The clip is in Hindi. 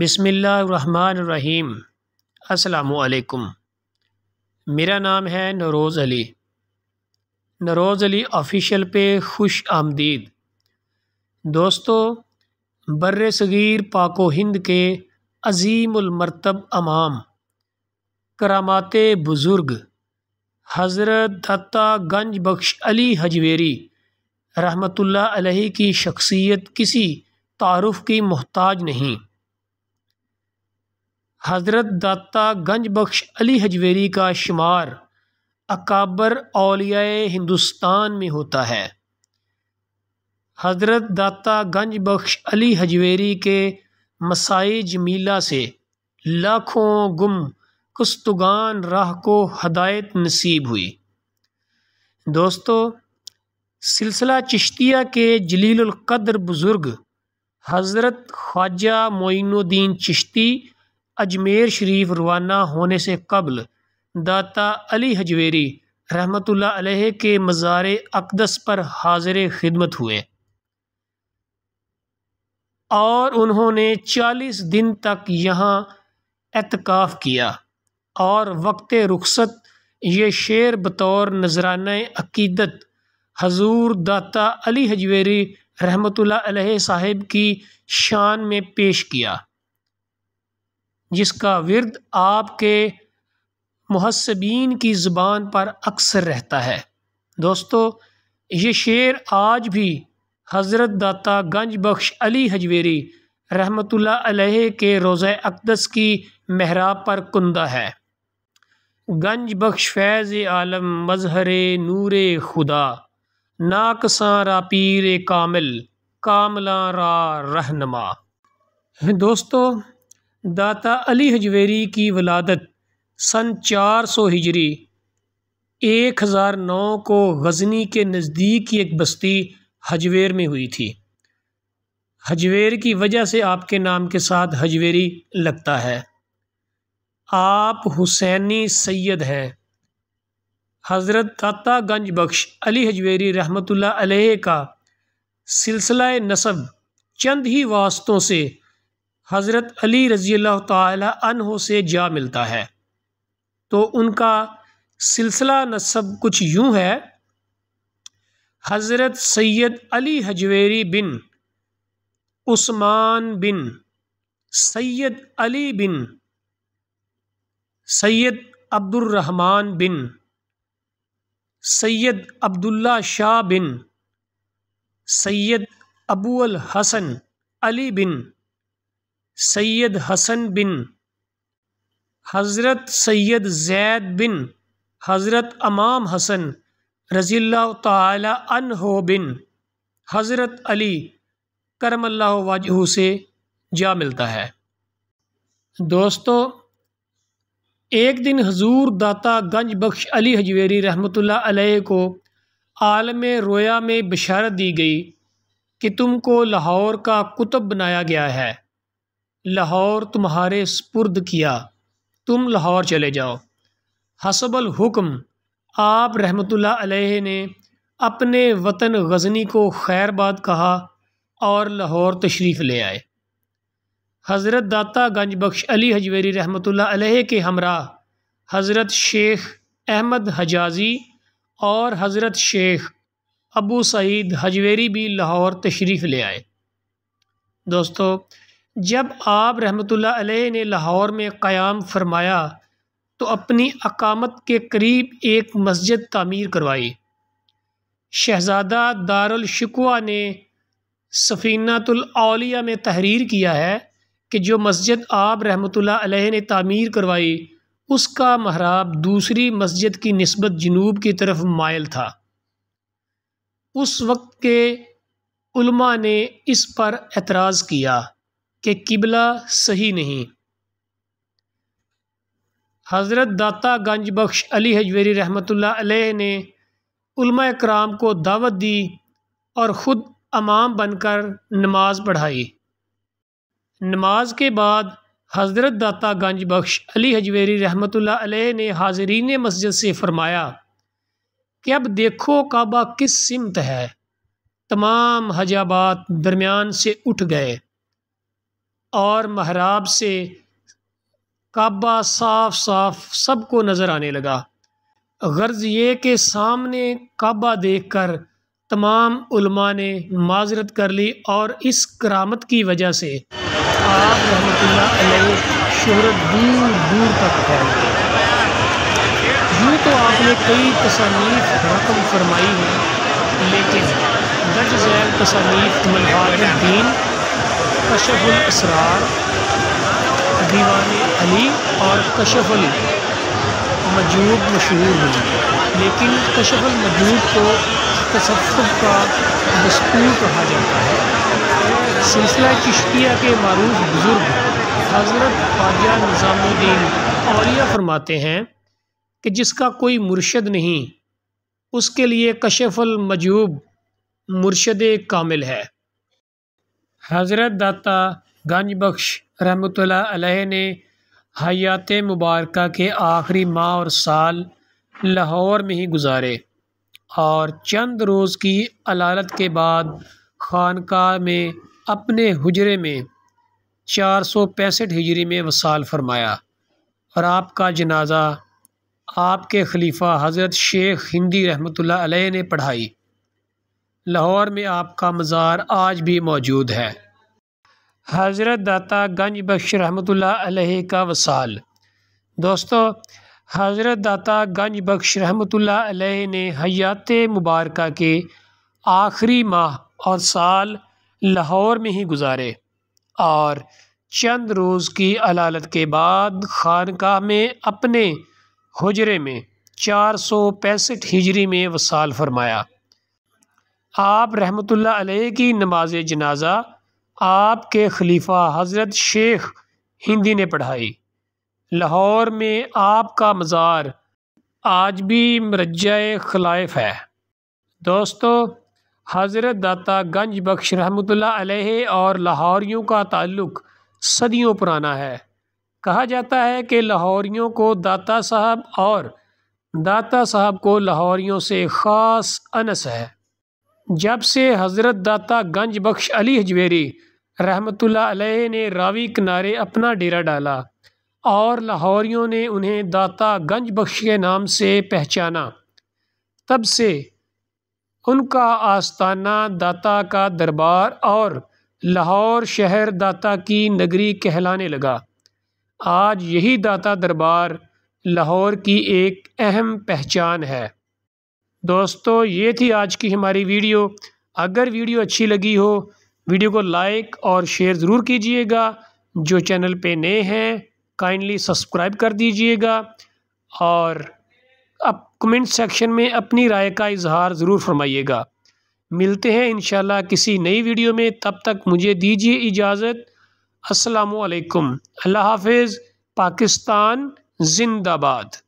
बिसमीम् असलकुम मेरा नाम है नरोज़ अली नरोज़ अली ऑफिशियल पे खुश आमदीद दोस्तों बर सग़ीर पाको हिंद के अजीमरतब अमाम करामात बुज़ुर्ग हज़रत दत्ता गंज बख्श अली हजवेरी रहमतुल्लाह अलैहि की शख्सियत किसी तारफ़ की मोहताज नहीं हज़रत दाता गंज बख्श अली हजवेरी का शुमार अकाबर अलिया हिंदुस्तान में होता है हज़रत दाता गंज बख्श अली हजवेरी के मसाई जमीला से लाखों गुम कुस्तुगान राह को हदायत नसीब हुई दोस्तों सिलसिला चिश्तिया के जलीलकद्र बुज़ुर्ग हज़रत ख्वाजा मोइनुद्दीन चिश्ती अजमेर शरीफ रवाना होने से कबल दाता अली हजवेरी रहमत अलैह के मज़ार अकदस पर हाजिर खिदमत हुए और उन्होंने चालीस दिन तक यहाँ एतकाफ़ किया और वक्त रुखसत ये शेर बतौर नजरान अकीदत हजूर दाता अली हजवेरी रहमत अलैह साहेब की शान में पेश किया जिसका विरद आपके महसबीन की ज़ुबान पर अक्सर रहता है दोस्तों ये शेर आज भी हज़रत दाता गंज बख्श अली हजवेरी रहमतुल्ला अलैह के रोज़ अकदस की महराब पर कुंदा है गंज बख्श फैज़ आलम मजहर नूर खुदा नाकसा रा पीर कामिल कामला रा रहनमा दोस्तों दाता अली हजवेरी की वलादत सन चार सौ हिजरी एक हज़ार नौ को गजनी के नज़दीक की एक बस्ती हजवेर में हुई थी हजवेर की वजह से आपके नाम के साथ हजवेरी लगता है आप हुसैनी सैयद हैं हज़रत दत्ता गंज बख्श अली हजवेरी रहमतुल्लाह अलैह का सिलसिला नसब चंद ही वास्तों से हज़रत अली रज़ी अल्लाह तहों से जा मिलता है तो उनका सिलसिला नसब कुछ यूँ है हज़रत सैयद अली हजवेरी बिन उस्मान बिन सैयद अली बिन सैयद अब्दुलरहमान बिन सैयद अब्दुल्ला शाह बिन सैयद अल हसन अली बिन सैयद हसन बिन हज़रत सैयद जैद बिन हज़रत अमाम हसन रज़ील तन हो बिन हज़रत अली करम वजह से जा मिलता है दोस्तों एक दिन हजूर दाता गंज बख्श अली हजवेरी रहमत अलैह को आलम रोया में बशारत दी गई कि तुमको लाहौर का कुतुब बनाया गया है लाहौर तुम्हारे स्पुर्द किया तुम लाहौर चले जाओ हसबल हुक्म आप रहमतुल्लाह अलैह ने अपने वतन गजनी को खैरबाद कहा और लाहौर तशरीफ़ ले आए हज़रत दाता गंज बख्श अली हजवेरी रहमतुल्लाह अलैह के हमरा हज़रत शेख अहमद हजाजी और हज़रत शेख अबू सईद हजवेरी भी लाहौर तशरीफ़ ले आए दोस्तों जब आप रहमत अलैह ने लाहौर में क़याम फरमाया तो अपनी अकामत के करीब एक मस्जिद तामीर करवाई शहज़ादा दारशकवा ने सफ़ीनातलिया में तहरीर किया है कि जो मस्जिद आप रहमत अलैह ने तामीर करवाई उसका महराब दूसरी मस्जिद की नस्बत जनूब की तरफ मायल था उस वक्त के उल्मा ने इस पर एतराज़ किया कि किबला सही नहीं हज़रत दाता गंज बख्श अली हजवेरी रहमत ने कराम को दावत दी और ख़ुद अमाम बनकर नमाज पढ़ाई नमाज के बाद हज़रत दाता गंज बख्श अली हजवेरी रहमत ने हाजरीन मस्जिद से फ़रमाया कि अब देखो काबा किस सिमत है तमाम हजाबात दरमियान से उठ गए और महराब से काबा साफ साफ सबको नज़र आने लगा गर्ज ये कि सामने काबा देख कर तमाम उलमा ने माजरत कर ली और इस करामत की वजह से आप रहमत शहरत दूर दूर तक फैल गए यूँ तो आपने कई तसानीफ रकम फरमाई है लेकिन दर्ज झैल तसानीफ तो मलहाजुद्दीन कशफुलसरार दीवान अली और कशफुल मजूब मशहूर हुई लेकिन कशफुल मजूब को तसफ़ का दस्तूर कहा जाता है सिलसिला चश्तिया के मरूफ बुज़ुर्ग हज़रत ख्वाजा निज़ामुद्दीन औलिया फरमाते हैं कि जिसका कोई मुर्शद नहीं उसके लिए कशफुल मजूब मुर्शद कामिल है हज़रत दाता गंज बख्श रहमत ने हयात मुबारक के आखिरी माह और साल लाहौर में ही गुजारे और चंद रोज़ की अलालत के बाद खानका में अपने हजरे में चार सौ पैंसठ हिजरी में वसाल फरमाया और आपका जनाजा आपके खलीफा हज़रत शेख हिंदी रहमत ने पढ़ाई लाहौर में आपका मज़ार आज भी मौजूद है हज़रत दाता गंज बख्श रहमत का वसाल दोस्तों हज़रत दाता गंज बख्श रहमत ने हयात मुबारक के आखिरी माह और साल लाहौर में ही गुजारे और चंद रोज़ की अलालत के बाद ख़ानक में अपने हजरे में चार सौ पैंसठ हिजरी में वसाल फरमाया आप रहमत की नमाज जनाजा आपके खलीफा हज़रत शेख हिंदी ने पढ़ाई लाहौर में आपका मज़ार आज भी मरजा खलाइफ है दोस्तों हज़रत दाता गंज बख्श रहमत और लाहौरियों का ताल्लुक़ सदियों पुराना है कहा जाता है कि लाहौरियों को दाता साहब और दाता साहब को लाहौरियों से ख़ास अनस है जब से हज़रत दाता गंज बख्श अली हजवेरी रहमतुल्लाह अलैह ने रावी किनारे अपना डेरा डाला और लाहौरियों ने उन्हें दाता गंज बख्श के नाम से पहचाना तब से उनका आस्ताना दाता का दरबार और लाहौर शहर दाता की नगरी कहलाने लगा आज यही दाता दरबार लाहौर की एक अहम पहचान है दोस्तों ये थी आज की हमारी वीडियो अगर वीडियो अच्छी लगी हो वीडियो को लाइक और शेयर ज़रूर कीजिएगा जो चैनल पे नए हैं काइंडली सब्सक्राइब कर दीजिएगा और अब कमेंट सेक्शन में अपनी राय का इजहार ज़रूर फरमाइएगा मिलते हैं इन किसी नई वीडियो में तब तक मुझे दीजिए इजाज़त असलकुम अल्लाह हाफिज़ पाकिस्तान जिंदाबाद